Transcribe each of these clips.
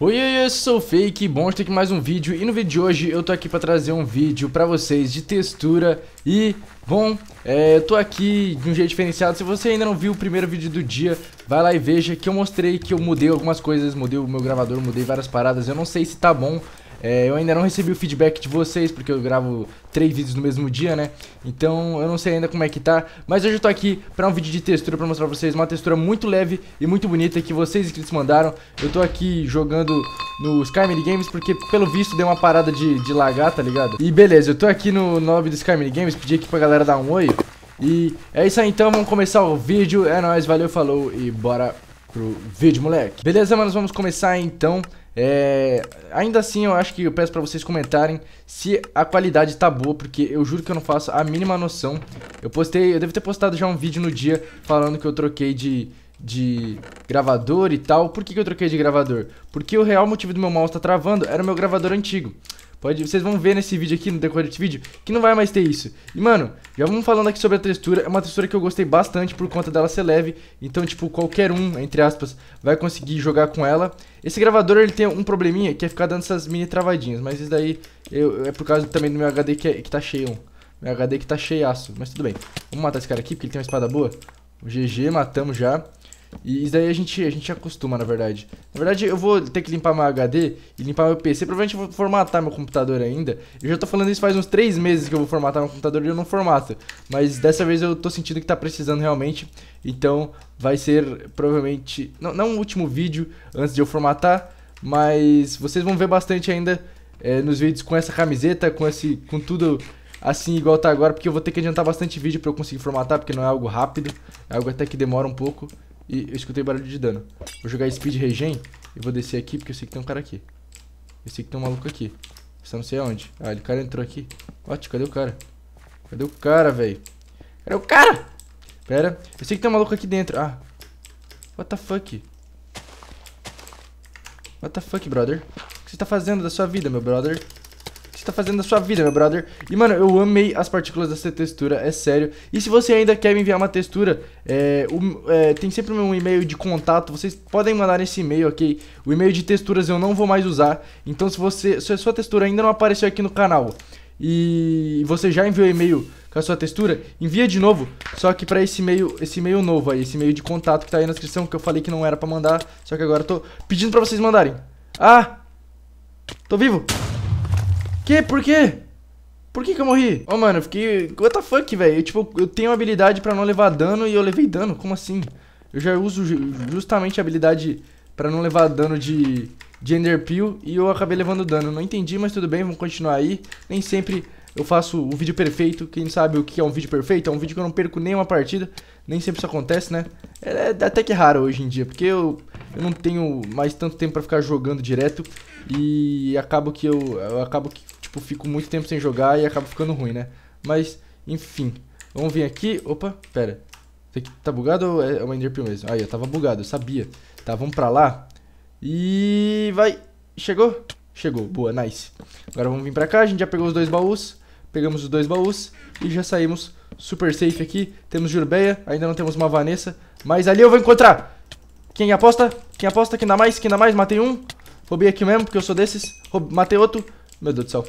Oi, eu sou o Fake, bom estar aqui mais um vídeo e no vídeo de hoje eu tô aqui para trazer um vídeo para vocês de textura e, bom, é, eu tô aqui de um jeito diferenciado, se você ainda não viu o primeiro vídeo do dia, vai lá e veja que eu mostrei que eu mudei algumas coisas, mudei o meu gravador, mudei várias paradas, eu não sei se tá bom, é, eu ainda não recebi o feedback de vocês, porque eu gravo três vídeos no mesmo dia, né? Então eu não sei ainda como é que tá. Mas hoje eu tô aqui pra um vídeo de textura pra mostrar pra vocês. Uma textura muito leve e muito bonita que vocês inscritos mandaram. Eu tô aqui jogando no Sky Games, porque pelo visto deu uma parada de, de lagar, tá ligado? E beleza, eu tô aqui no lobby do Sky Games, pedi aqui pra galera dar um oi. E é isso aí então, vamos começar o vídeo. É nóis, valeu, falou e bora pro vídeo, moleque. Beleza, manos, vamos começar então. É, ainda assim, eu acho que eu peço para vocês comentarem se a qualidade tá boa, porque eu juro que eu não faço a mínima noção. Eu postei, eu devo ter postado já um vídeo no dia falando que eu troquei de, de gravador e tal. Por que, que eu troquei de gravador? Porque o real motivo do meu mouse tá travando era o meu gravador antigo. Pode, vocês vão ver nesse vídeo aqui, no decorrer desse vídeo, que não vai mais ter isso. E, mano, já vamos falando aqui sobre a textura. É uma textura que eu gostei bastante por conta dela ser leve. Então, tipo, qualquer um, entre aspas, vai conseguir jogar com ela. Esse gravador, ele tem um probleminha, que é ficar dando essas mini travadinhas. Mas isso daí eu, é por causa também do meu HD que, é, que tá cheio. Meu HD que tá cheiaço, mas tudo bem. Vamos matar esse cara aqui, porque ele tem uma espada boa. O GG, matamos já. E isso daí a gente, a gente acostuma, na verdade. Na verdade, eu vou ter que limpar meu HD e limpar meu PC. Provavelmente eu vou formatar meu computador ainda. Eu já tô falando isso faz uns 3 meses que eu vou formatar meu computador e eu não formato. Mas dessa vez eu tô sentindo que tá precisando realmente. Então vai ser provavelmente. Não, não o último vídeo antes de eu formatar. Mas vocês vão ver bastante ainda é, nos vídeos com essa camiseta, com esse. com tudo assim igual tá agora, porque eu vou ter que adiantar bastante vídeo para eu conseguir formatar, porque não é algo rápido, é algo até que demora um pouco. E eu escutei barulho de dano. Vou jogar Speed Regen e vou descer aqui, porque eu sei que tem um cara aqui. Eu sei que tem um maluco aqui. Só não sei aonde. Ah, o cara entrou aqui. Ótimo, cadê o cara? Cadê o cara, velho? Cadê o cara? Pera. Eu sei que tem um maluco aqui dentro. Ah. What the fuck? What the fuck, brother? O que você tá fazendo da sua vida, meu brother? tá fazendo da sua vida, meu brother. E, mano, eu amei as partículas dessa textura, é sério. E se você ainda quer me enviar uma textura, é, o, é, tem sempre um e-mail de contato, vocês podem mandar esse e-mail, ok? O e-mail de texturas eu não vou mais usar, então se, você, se a sua textura ainda não apareceu aqui no canal e você já enviou e-mail com a sua textura, envia de novo, só que para esse e-mail, esse e-mail novo aí, esse e-mail de contato que tá aí na descrição, que eu falei que não era para mandar, só que agora eu tô pedindo para vocês mandarem. Ah! Tô vivo! Que? Por quê? Por que que eu morri? Ô, oh, mano, eu fiquei... What the fuck, velho? Tipo, eu tenho habilidade pra não levar dano e eu levei dano. Como assim? Eu já uso justamente a habilidade pra não levar dano de... De e eu acabei levando dano. Não entendi, mas tudo bem, vamos continuar aí. Nem sempre eu faço o vídeo perfeito. Quem sabe o que é um vídeo perfeito? É um vídeo que eu não perco nenhuma partida. Nem sempre isso acontece, né? É, é até que raro hoje em dia, porque eu, eu não tenho mais tanto tempo pra ficar jogando direto. E acabo que eu, eu acabo que tipo, fico muito tempo sem jogar e acaba ficando ruim, né? Mas, enfim. Vamos vir aqui. Opa, pera. Isso aqui tá bugado ou é uma Enderpeel mesmo? Aí, eu tava bugado, eu sabia. Tá, vamos pra lá. E vai. Chegou? Chegou, boa, nice. Agora vamos vir pra cá, a gente já pegou os dois baús. Pegamos os dois baús e já saímos super safe aqui. Temos Jurbeia, ainda não temos uma Vanessa. Mas ali eu vou encontrar. Quem aposta? Quem aposta? Quem dá mais? Quem dá mais? Matei um. Roubei aqui mesmo, porque eu sou desses. matei outro. Meu Deus do céu.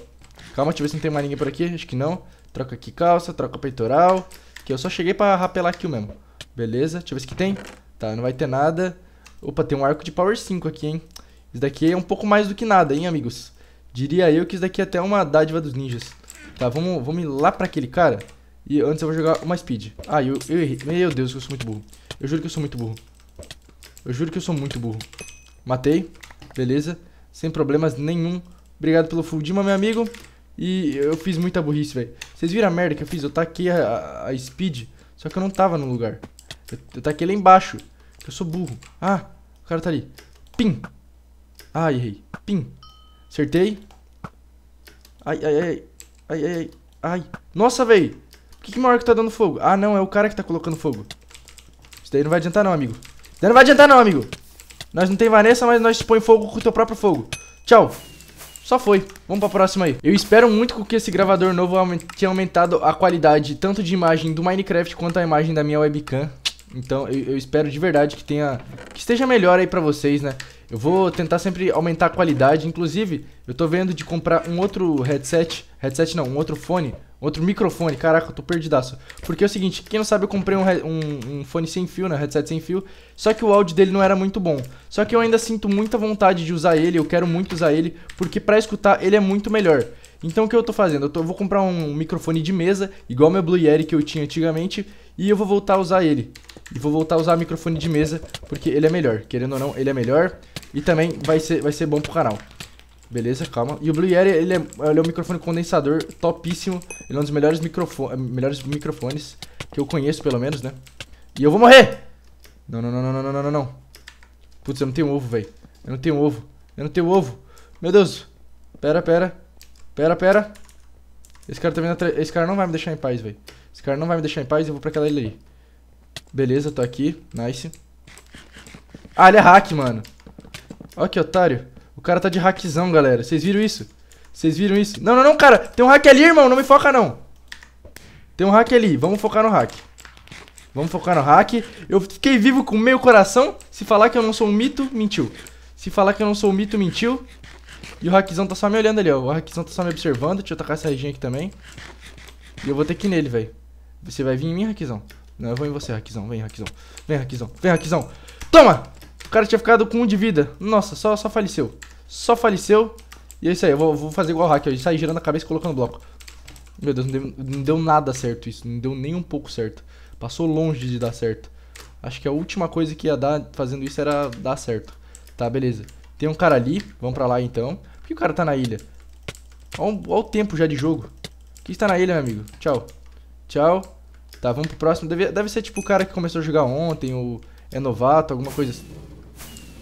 Calma, deixa eu ver se não tem mais ninguém por aqui. Acho que não. Troca aqui calça, troca peitoral. Que eu só cheguei pra rapelar aqui mesmo. Beleza, deixa eu ver se que tem. Tá, não vai ter nada. Opa, tem um arco de power 5 aqui, hein. Isso daqui é um pouco mais do que nada, hein, amigos. Diria eu que isso daqui é até uma dádiva dos ninjas. Tá, vamos, vamos ir lá pra aquele cara. E antes eu vou jogar uma speed. Ah, eu, eu errei. Meu Deus, eu sou muito burro. Eu juro que eu sou muito burro. Eu juro que eu sou muito burro. Matei. Beleza. Sem problemas nenhum. Obrigado pelo full Dima, meu amigo. E eu fiz muita burrice, velho. Vocês viram a merda que eu fiz? Eu taquei a, a, a speed, só que eu não tava no lugar. Eu, eu taquei lá embaixo. Eu sou burro. Ah, o cara tá ali. Pim. Ah, errei. Pim. Acertei. Ai, ai, ai. Ai, ai, ai. Nossa, velho. Por que, que maior que tá dando fogo? Ah, não. É o cara que tá colocando fogo. Isso daí não vai adiantar não, amigo. Isso daí não vai adiantar não, amigo. Nós não tem Vanessa, mas nós põe fogo com o teu próprio fogo. Tchau. Só foi. Vamos pra próxima aí. Eu espero muito que esse gravador novo tenha aumentado a qualidade tanto de imagem do Minecraft quanto a imagem da minha webcam. Então eu, eu espero de verdade que tenha. Que esteja melhor aí pra vocês, né? Eu vou tentar sempre aumentar a qualidade. Inclusive, eu tô vendo de comprar um outro headset. Headset não, um outro fone Outro microfone, caraca, eu tô perdidaço. Porque é o seguinte, quem não sabe, eu comprei um, um, um, fone sem fio, né? Headset sem fio. Só que o áudio dele não era muito bom. Só que eu ainda sinto muita vontade de usar ele, eu quero muito usar ele, porque para escutar ele é muito melhor. Então o que eu tô fazendo? Eu, tô, eu vou comprar um microfone de mesa, igual meu Blue Yeti que eu tinha antigamente, e eu vou voltar a usar ele. E vou voltar a usar microfone de mesa, porque ele é melhor. Querendo ou não, ele é melhor. E também vai ser, vai ser bom pro canal. Beleza, calma. E o Blue Yeti, ele é, ele é um microfone condensador topíssimo. Ele é um dos melhores, microfo eh, melhores microfones que eu conheço, pelo menos, né? E eu vou morrer! Não, não, não, não, não, não, não, não. Putz, eu não tenho ovo, velho. Eu não tenho ovo. Eu não tenho ovo. Meu Deus. Pera, pera. Pera, pera. Esse cara tá vindo atrás. Esse cara não vai me deixar em paz, velho. Esse cara não vai me deixar em paz. Eu vou pra aquela ilha aí. Beleza, tô aqui. Nice. Ah, ele é hack, mano. Ó que otário. O cara tá de hackzão, galera. Vocês viram isso? Vocês viram isso? Não, não, não, cara. Tem um hack ali, irmão. Não me foca, não. Tem um hack ali. Vamos focar no hack. Vamos focar no hack. Eu fiquei vivo com meu coração. Se falar que eu não sou um mito, mentiu. Se falar que eu não sou um mito, mentiu. E o hackzão tá só me olhando ali, ó. O hackzão tá só me observando. Deixa eu tacar essa reginha aqui também. E eu vou ter que ir nele, velho. Você vai vir em mim, hackzão? Não, eu vou em você, hackzão. Vem, hackzão. Vem, hackzão. Vem, hackzão. Toma! O cara tinha ficado com um de vida. Nossa, só, só faleceu só faleceu. E é isso aí, eu vou, vou fazer igual o hack, A gente sai girando a cabeça e colocando bloco. Meu Deus, não deu, não deu, nada certo isso, não deu nem um pouco certo. Passou longe de dar certo. Acho que a última coisa que ia dar fazendo isso era dar certo. Tá, beleza. Tem um cara ali, vamos pra lá então. Por que o cara tá na ilha? Olha, olha o tempo já de jogo. Quem está na ilha, meu amigo? Tchau. Tchau. Tá, vamos pro próximo. Deve, deve ser tipo o cara que começou a jogar ontem, ou é novato, alguma coisa assim.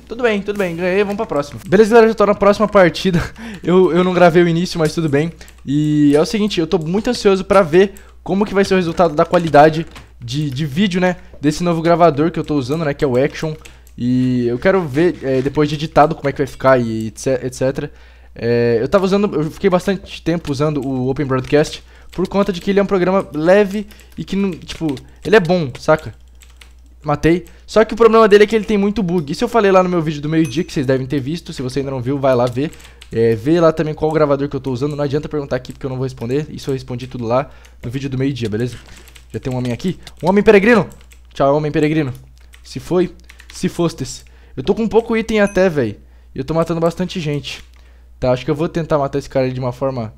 Tudo bem, tudo bem, ganhei, vamos pra próxima. Beleza, galera, já tô na próxima partida. Eu, eu não gravei o início, mas tudo bem. E é o seguinte, eu tô muito ansioso pra ver como que vai ser o resultado da qualidade de, de vídeo, né? Desse novo gravador que eu tô usando, né? Que é o Action. E eu quero ver, é, depois de editado, como é que vai ficar e etc. É, eu tava usando, eu fiquei bastante tempo usando o Open Broadcast por conta de que ele é um programa leve e que tipo, ele é bom, saca? Matei. Só que o problema dele é que ele tem muito bug. Isso eu falei lá no meu vídeo do meio-dia, que vocês devem ter visto. Se você ainda não viu, vai lá ver. É, vê lá também qual gravador que eu tô usando. Não adianta perguntar aqui, porque eu não vou responder. Isso eu respondi tudo lá no vídeo do meio-dia, beleza? Já tem um homem aqui. Um homem peregrino! Tchau, homem peregrino. Se foi, se fostes. Eu tô com pouco item até, velho. E eu tô matando bastante gente. Tá, acho que eu vou tentar matar esse cara de uma forma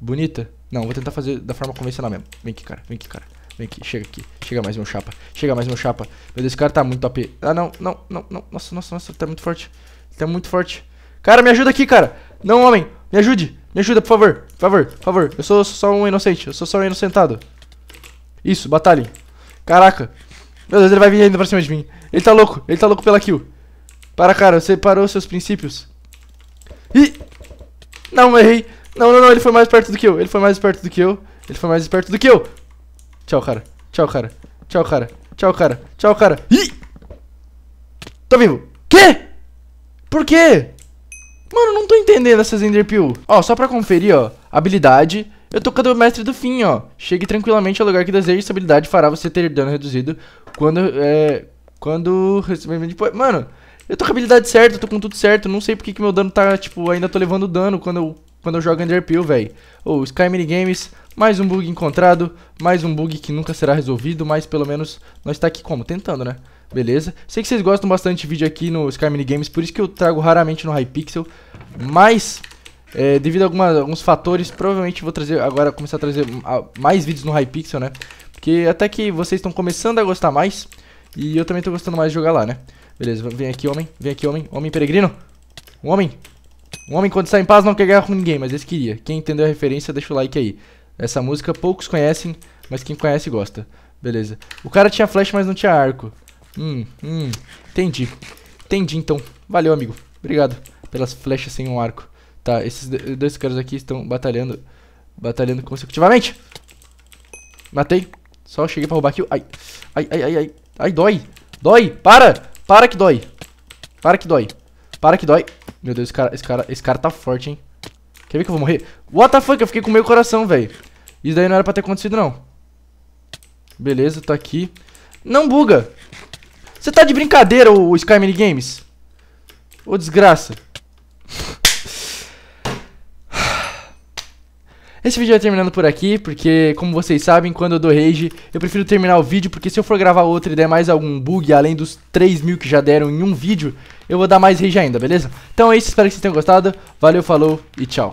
bonita. Não, vou tentar fazer da forma convencional mesmo. Vem aqui, cara. Vem aqui, cara. Vem aqui, chega aqui. Chega mais, meu chapa. Chega mais, meu chapa. Meu Deus, esse cara tá muito top Ah, não, não, não, não. Nossa, nossa, nossa, tá muito forte. Tá muito forte. Cara, me ajuda aqui, cara. Não, homem. Me ajude. Me ajuda, por favor. Por favor, por favor. Eu sou só um inocente. Eu sou só um inocentado. Isso, batalha Caraca. Meu Deus, ele vai vir ainda pra cima de mim. Ele tá louco. Ele tá louco pela kill. Para, cara. Você parou seus princípios. Ih. Não, errei. Não, não, não. Ele foi mais perto do que eu. Ele foi mais perto do que eu. Ele foi mais esperto do que eu. Tchau, cara. Tchau, cara. Tchau, cara. Tchau, cara. Tchau, cara. Ih! Tá vivo. Quê? Por quê? Mano, não tô entendendo essas Enderpeel. Ó, só pra conferir, ó. Habilidade. Eu tô cada mestre do fim, ó. Chegue tranquilamente ao lugar que deseja. Essa habilidade fará você ter dano reduzido quando... É... Quando... Mano, eu tô com a habilidade certa. Eu tô com tudo certo. Não sei porque que meu dano tá, tipo... Ainda tô levando dano quando eu quando eu jogo Underpeel, velho. Ou oh, Sky Minigames, mais um bug encontrado, mais um bug que nunca será resolvido, mas pelo menos nós tá aqui como? Tentando, né? Beleza? Sei que vocês gostam bastante de vídeo aqui no Sky Minigames, por isso que eu trago raramente no Hypixel, mas... É, devido a alguma, alguns fatores, provavelmente vou trazer agora começar a trazer mais vídeos no Hypixel, né? Porque até que vocês estão começando a gostar mais e eu também tô gostando mais de jogar lá, né? Beleza, vem aqui, homem. Vem aqui, homem. Homem peregrino. Um homem. Um homem quando está em paz não quer guerra com ninguém, mas esse queria. Quem entendeu a referência, deixa o like aí. Essa música poucos conhecem, mas quem conhece gosta. Beleza. O cara tinha flash, mas não tinha arco. Hum, hum. Entendi. Entendi então. Valeu, amigo. Obrigado pelas flechas sem um arco. Tá, esses dois caras aqui estão batalhando. Batalhando consecutivamente. Matei. Só cheguei pra roubar aqui. Ai, ai, ai, ai, ai. Ai, dói. Dói. Para. Para que dói. Para que dói. Para que dói. Meu Deus, esse cara, esse cara, esse cara tá forte, hein. Quer ver que eu vou morrer? What the fuck? Eu fiquei com meio coração, velho. Isso daí não era pra ter acontecido, não. Beleza, tá aqui. Não buga. Você tá de brincadeira, o Sky Minigames? Ô, desgraça. Esse vídeo vai terminando por aqui, porque como vocês sabem, quando eu dou rage, eu prefiro terminar o vídeo, porque se eu for gravar outro e der mais algum bug, além dos 3 mil que já deram em um vídeo, eu vou dar mais rage ainda, beleza? Então é isso, espero que vocês tenham gostado, valeu, falou e tchau.